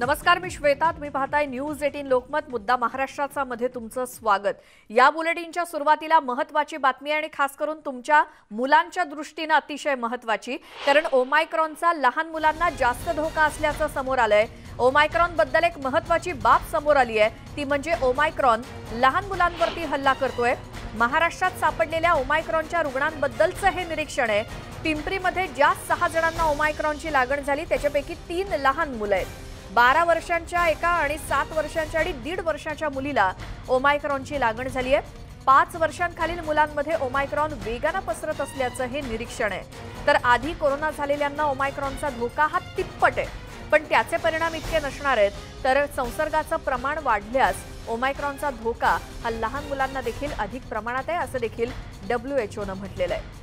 नमस्कार मी श्वेता तुम्ही पाहताय न्यूज एटीन लोकमत मुद्दा महाराष्ट्राचा मध्ये तुमचं स्वागत या बुलेटिनच्या सुरुवातीला महत्वाची बातमी आणि खास करून तुमच्या मुलांच्या दृष्टीनं अतिशय महत्वाची कारण ओमायक्रॉनचा लहान मुलांना जास्त धोका असल्याचं समोर आलंय ओमायक्रॉन बद्दल एक महत्वाची बाब समोर आली आहे ती म्हणजे ओमायक्रॉन लहान मुलांवरती हल्ला करतोय महाराष्ट्रात सापडलेल्या ओमायक्रॉनच्या रुग्णांबद्दलचं हे निरीक्षण आहे पिंपरीमध्ये ज्या सहा जणांना ओमायक्रॉनची लागण झाली त्याच्यापैकी तीन लहान मुलं आहेत बारा वर्षांच्या एका आणि सात वर्षांच्या आणि दीड वर्षाच्या मुलीला ओमायक्रॉनची लागण झाली आहे पाच वर्षांखालील मुलांमध्ये ओमायक्रॉन वेगानं पसरत असल्याचं हे निरीक्षण आहे तर आधी कोरोना झालेल्यांना ओमायक्रॉनचा धोका हा तिप्पट आहे पण त्याचे परिणाम इतके नसणार आहेत तर संसर्गाचं प्रमाण वाढल्यास ओमायक्रॉनचा धोका हा लहान मुलांना देखील अधिक प्रमाणात आहे असं देखील डब्ल्यू एच ओनं म्हटलेलं आहे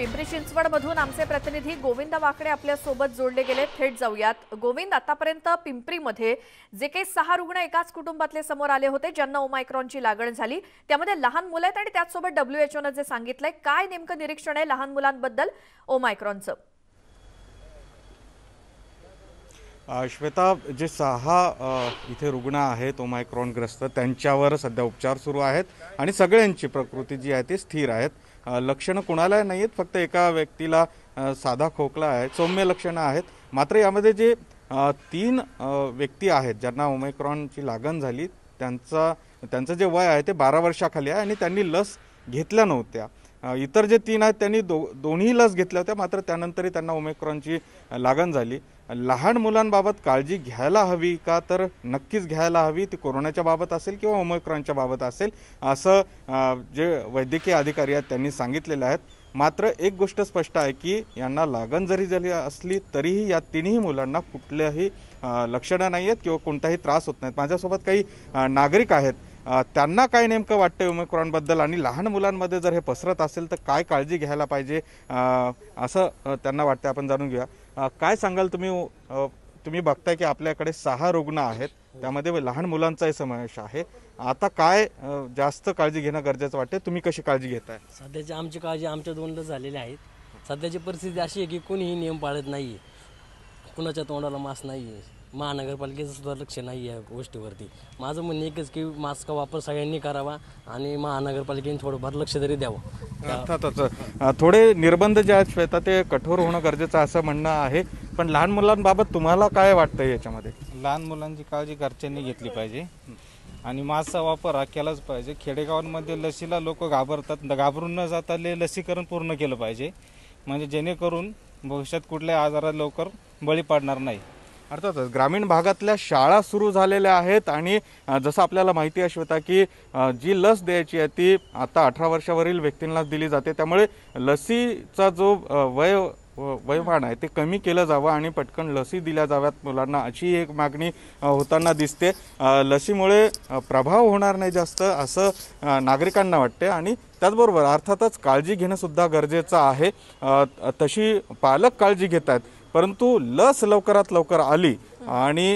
पिंपरी मधून आमचे प्रतिनिधी गोविंद वाकडे आपल्यासोबत जोडले गेले थेट जाऊयात गोविंद आतापर्यंत पिंपरीमध्ये जे काही सहा रुग्ण एकाच कुटुंबातले समोर आले होते ज्यांना ओमायक्रॉनची लागण झाली त्यामध्ये लहान मुलं आहेत आणि त्याचसोबत डब्ल्यू एच ओनं जे सांगितलंय काय नेमकं निरीक्षण आहे लहान मुलांबद्दल ओमायक्रॉनचं श्वेता जे सहा इथे रुग्ण आहेत ओमायक्रॉनग्रस्त त्यांच्यावर सध्या उपचार सुरू आहेत आणि सगळ्यांची प्रकृती जी आहे ती स्थिर आहेत लक्षणं कोणाला नाही आहेत फक्त एका व्यक्तीला साधा खोकला आहे सौम्य लक्षणं आहेत मात्र यामध्ये जे तीन व्यक्ती आहेत ज्यांना ओमेक्रॉनची लागण झाली त्यांचा त्यांचं जे वय आहे ते बारा वर्षाखाली आहे आणि त्यांनी लस घेतल्या नव्हत्या इतर जे तीन आहेत त्यांनी दो दोन्ही लस घेतल्या होत्या मात्र त्यानंतरही त्यांना ओमेक्रॉनची लागण झाली लहान मुलांबाबत काळजी घ्यायला हवी का तर नक्कीच घ्यायला हवी ती कोरोनाच्या बाबत असेल किंवा ओमोक्रॉनच्या बाबत असेल असं जे वैद्यकीय अधिकारी आहेत त्यांनी सांगितलेले आहेत मात्र एक गोष्ट स्पष्ट आहे की यांना लागण जरी झाली असली तरीही या तिन्ही मुलांना कुठल्याही लक्षणं नाही आहेत किंवा कोणताही त्रास होत नाहीत माझ्यासोबत काही नागरिक आहेत त्यांना काय नेमकं वाटतं ओमिक्रॉनबद्दल आणि लहान मुलांमध्ये जर हे पसरत असेल तर काय काळजी घ्यायला पाहिजे असं त्यांना वाटतं आपण जाणून घेऊया काय सांगाल तुम्ही तुम्ही बघताय की आपल्याकडे सहा रुग्ण आहेत त्यामध्ये लहान मुलांचाही समावेश आहे आता काय जास्त काळजी घेणं गरजेचं वाटते तुम्ही कशी काळजी घेताय सध्याची आमची काळजी आमच्या दोनदा झालेली आहेत सध्याची परिस्थिती अशी आहे की कोणीही नियम पाळत नाही कुणाच्या तोंडाला मास नाही आहे महानगरपालिकेचं सुद्धा लक्ष नाही या गोष्टीवरती माझं म्हणणं एकच की मास्कचा वापर सगळ्यांनी करावा आणि महानगरपालिकेने थोडंफार लक्ष तरी द्यावं अर्थातच थोडे निर्बंध जे आहेत ते कठोर होणं गरजेचं असं म्हणणं आहे पण लहान मुलांबाबत तुम्हाला काय वाटतं याच्यामध्ये लहान मुलांची काळजी घरच्यांनी घेतली पाहिजे आणि मास्कचा वापर हा केलाच पाहिजे खेडेगावांमध्ये लसीला लोक घाबरतात घाबरून न जाता लसीकरण पूर्ण केलं पाहिजे म्हणजे जेणेकरून भविष्यात कुठल्या आजारात लवकर बळी पडणार नाही अर्थातच ग्रामीण भागातल्या शाळा सुरू झालेल्या आहेत आणि जसं आपल्याला माहिती आहे श्वेता की जी लस द्यायची आहे ती आता अठरा वर्षावरील व्यक्तींनाच दिली जाते त्यामुळे लसीचा जो वय वयमान आहे ते कमी केलं जावं आणि पटकन लसी दिल्या जाव्यात मुलांना अशी एक मागणी होताना दिसते लसीमुळे प्रभाव होणार नाही जास्त असं नागरिकांना वाटते आणि त्याचबरोबर अर्थातच काळजी घेणंसुद्धा गरजेचं आहे तशी पालक काळजी घेत आहेत परंतु लस लवकरात लवकर आली आणि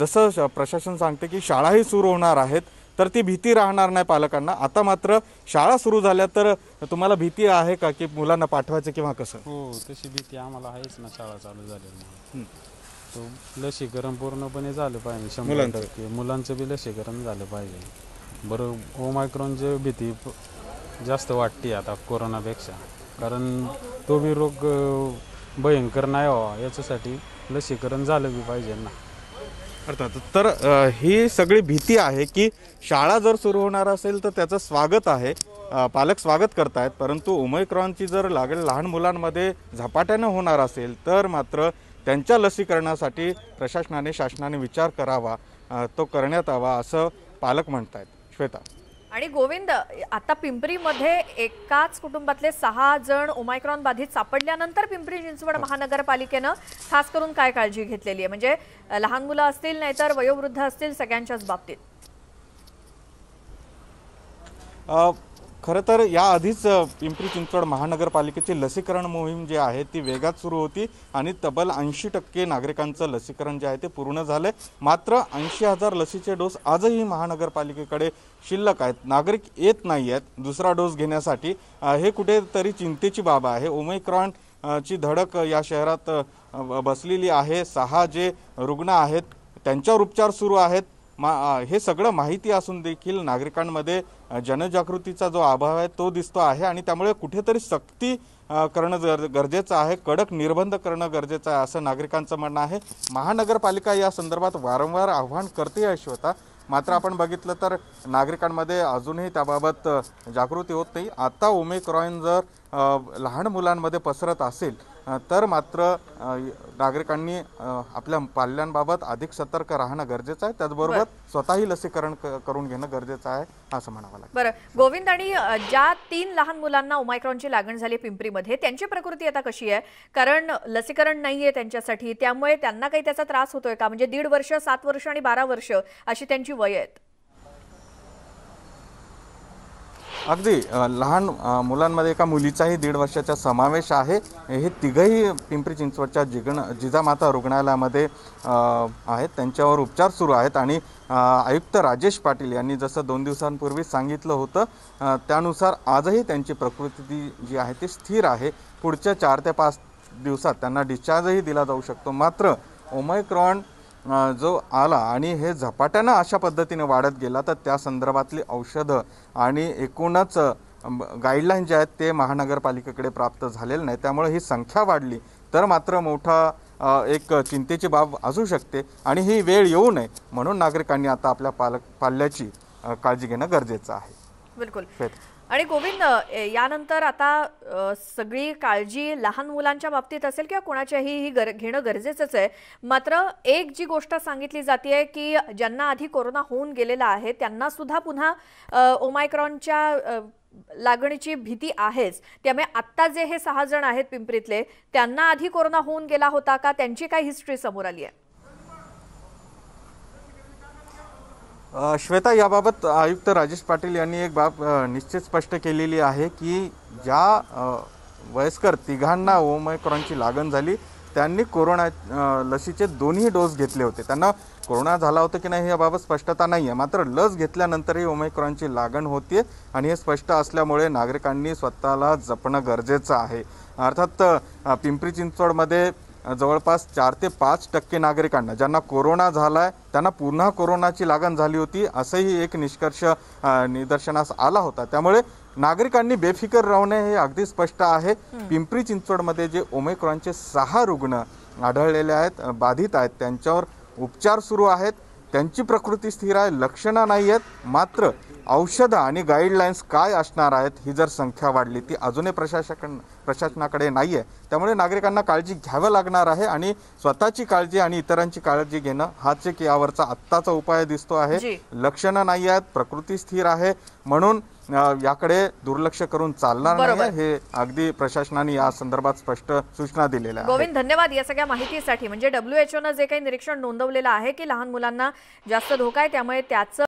जसं प्रशासन सांगते की शाळाही सुरू होणार आहेत तर ती भीती राहणार नाही पालकांना आता मात्र शाळा सुरू झाल्या तर तुम्हाला भीती आहे का की मुलांना पाठवायचं किंवा कसं हो तशी भीती आम्हाला आहेच ना शाळा चालू झाली तो लसीकरण पूर्णपणे झालं पाहिजे शंभर मुलांचं बी लसीकरण झालं पाहिजे बरं ओमायक्रॉनची भीती जास्त वाटते आता कोरोनापेक्षा कारण तो बी रोग भयंकर नाही व्हावा याच्यासाठी लसीकरण झालं बी पाहिजे ना अर्थात तर ही सगळी भीती आहे की शाळा जर सुरू होणार असेल तर त्याचं स्वागत आहे पालक स्वागत करतायत परंतु ओमेक्रॉनची जर लागेल लहान मुलांमध्ये झपाट्यानं होणार असेल तर मात्र त्यांच्या लसीकरणासाठी प्रशासनाने शासनाने विचार करावा तो करण्यात यावा असं पालक म्हणतायत श्वेता आणि गोविंद आता पिंपरीमध्ये एकाच कुटुंबातले सहा जण ओमायक्रॉन बाधित सापडल्यानंतर पिंपरी चिंचवड हो. महानगरपालिकेनं खास करून काय काळजी घेतलेली आहे म्हणजे लहान मुलं असतील नाहीतर वयोवृद्ध असतील सगळ्यांच्याच बाबतीत खरं तर याआधीच पिंपरी चिंचवड महानगरपालिकेची लसीकरण मोहीम जी आहे ती वेगात सुरू होती आणि तब्बल ऐंशी टक्के नागरिकांचं लसीकरण जे आहे ते पूर्ण झालं मात्र ऐंशी हजार लसीचे डोस आजही महानगरपालिकेकडे शिल्लक आहेत नागरिक येत नाही आहेत दुसरा डोस घेण्यासाठी हे कुठेतरी चिंतेची बाब आहे ओमेक्रॉन ची धडक या शहरात बसलेली आहे सहा जे रुग्ण आहेत त्यांच्यावर उपचार सुरू आहेत मा हे सगळं माहिती असून देखील नागरिकांमध्ये जनजागृतीचा जो अभाव आहे तो दिसतो आहे आणि त्यामुळे कुठेतरी सक्ती करणं गर गरजेचं आहे कडक निर्बंध करणं गरजेचं आहे असं नागरिकांचं म्हणणं आहे महानगरपालिका या संदर्भात वारंवार आव्हान करते अश्वता मात्र आपण बघितलं तर नागरिकांमध्ये अजूनही त्याबाबत जागृती होत नाही आता ओमेक्रॉन जर लहान मुलांमध्ये पसरत असेल तर मात्र नागरिकांनी आपल्या पाल्यांबाबत अधिक सतर्क राहणं गरजेचं आहे त्याचबरोबर स्वतःही लसीकरण करून घेणं गरजेचं आहे असं म्हणावं लागेल बरं गोविंद आणि ज्या तीन लहान मुलांना ओमायक्रॉनची लागण झाली पिंपरीमध्ये त्यांची प्रकृती आता कशी आहे कारण लसीकरण नाही आहे त्यांच्यासाठी त्यामुळे त्यांना काही त्याचा त्रास होतोय का म्हणजे दीड वर्ष सात वर्ष आणि बारा वर्ष अशी त्यांची वय आहेत अगदी लहान मुलांमध्ये एका मुलीचाही दीड वर्षाचा समावेश आहे हे तिघंही पिंपरी चिंचवडच्या जिगण जिजामाता रुग्णालयामध्ये आहेत त्यांच्यावर उपचार सुरू आहेत आणि आयुक्त राजेश पाटील यांनी जसं दोन दिवसांपूर्वी सांगितलं होतं त्यानुसार आजही त्यांची प्रकृती जी आहे ती स्थिर आहे पुढच्या चार ते पाच दिवसात त्यांना डिस्चार्जही दिला जाऊ शकतो मात्र ओमायक्रॉन जो आला आणि हे झपाट्यानं अशा पद्धतीने वाढत गेला तर त्या संदर्भातली औषधं आणि एकूणच गाईडलाईन जे आहेत ते महानगरपालिकेकडे प्राप्त झालेलं नाही त्यामुळे ही संख्या वाढली तर मात्र मोठा एक चिंतेची बाब असू शकते आणि ही वेळ येऊ नये म्हणून नागरिकांनी आता आपल्या पालक पाल्याची काळजी घेणं गरजेचं आहे बिलकुल आणि गोविंद यानंतर आता सगळी काळजी लहान मुलांच्या बाबतीत असेल किंवा कोणाच्याही ही गर घेणं गरजेचंच आहे मात्र एक जी गोष्ट सांगितली जाते की ज्यांना आधी कोरोना होऊन गेलेला आहे त्यांना सुद्धा पुन्हा ओमायक्रॉनच्या लागणीची भीती आहेच त्यामुळे आत्ता जे हे सहा जण आहेत पिंपरीतले त्यांना आधी कोरोना होऊन गेला होता का त्यांची काय हिस्ट्री समोर आली आहे श्वेता याबाबत आयुक्त राजेश पाटील यांनी एक बाब निश्चित स्पष्ट केलेली आहे की ज्या वयस्कर तिघांना ओमायक्रॉनची लागण झाली त्यांनी कोरोना लसीचे दोन्ही डोस घेतले होते त्यांना कोरोना झाला होता की नाही याबाबत स्पष्टता नाही आहे मात्र लस घेतल्यानंतरही ओमेक्रॉनची लागण होते आणि हे स्पष्ट असल्यामुळे नागरिकांनी स्वतःला जपणं गरजेचं आहे अर्थात पिंपरी चिंचवडमध्ये जवळपास चार ते पाच टक्के नागरिकांना ज्यांना कोरोना झाला आहे त्यांना पुन्हा कोरोनाची लागण झाली होती असंही एक निष्कर्ष निदर्शनास आला होता त्यामुळे नागरिकांनी बेफिकर राहणे हे अगदी स्पष्ट आहे पिंपरी चिंचवडमध्ये जे ओमेक्रॉनचे सहा रुग्ण आढळलेले आहेत बाधित आहेत त्यांच्यावर उपचार सुरू आहेत त्यांची प्रकृती स्थिर आहे लक्षणं नाही आहेत मात्र औषधं आणि गाईडलाईन्स काय असणार आहेत ही जर संख्या वाढली ती अजूनही प्रशासक प्रशासनाकडे नाही आहे त्यामुळे नागरिकांना काळजी घ्यावं लागणार आहे आणि स्वतःची काळजी आणि इतरांची काळजी घेणं हाच एक यावरचा आत्ताचा उपाय दिसतो आहे लक्षणं नाही आहेत प्रकृती स्थिर आहे म्हणून याकडे दुर्लक्ष करून चालणार नाही हे अगदी प्रशासनाने या संदर्भात स्पष्ट सूचना दिलेल्या गोविंद धन्यवाद या सगळ्या माहितीसाठी म्हणजे डब्ल्यू एच ओ जे काही निरीक्षण नोंदवलेलं आहे की लहान मुलांना जास्त धोका आहे त्यामुळे त्याचं